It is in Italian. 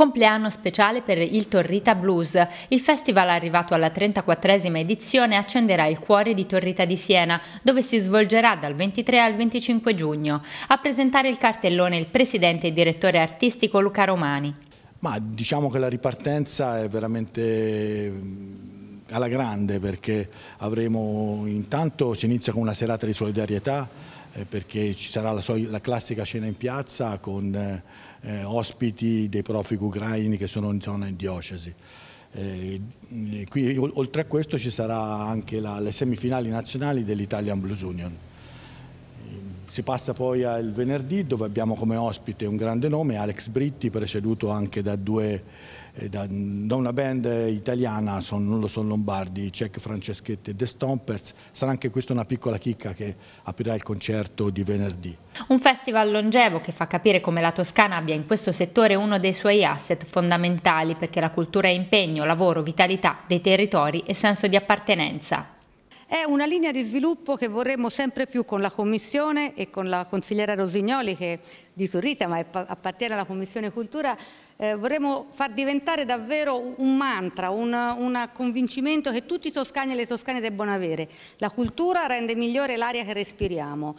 Compleanno speciale per il Torrita Blues. Il festival arrivato alla 34esima edizione accenderà il cuore di Torrita di Siena, dove si svolgerà dal 23 al 25 giugno. A presentare il cartellone il presidente e direttore artistico Luca Romani. Ma diciamo che la ripartenza è veramente alla grande perché avremo intanto si inizia con una serata di solidarietà eh, perché ci sarà la, la, classica cena in piazza con eh, eh ospiti dei profughi ucraini che sono in zona in diocesi. Eh, qui, oltre a questo ci saranno anche la, le semifinali nazionali dell'Italian Blues Union. Si passa poi al venerdì dove abbiamo come ospite un grande nome, Alex Britti, preceduto anche da, due, eh, da, da una band italiana, son, non lo sono lombardi, Cech Franceschetti e The Stompers. Sarà anche questa una piccola chicca che aprirà il concerto di venerdì. Un festival longevo che fa capire come la Toscana abbia in questo settore uno dei suoi asset fondamentali perché la cultura è impegno, lavoro, vitalità dei territori e senso di appartenenza. È una linea di sviluppo che vorremmo sempre più con la Commissione e con la consigliera Rosignoli che è di Turrita ma appartiene alla Commissione Cultura eh, vorremmo far diventare davvero un mantra, un, un convincimento che tutti i toscani e le toscane debbono avere. La cultura rende migliore l'aria che respiriamo.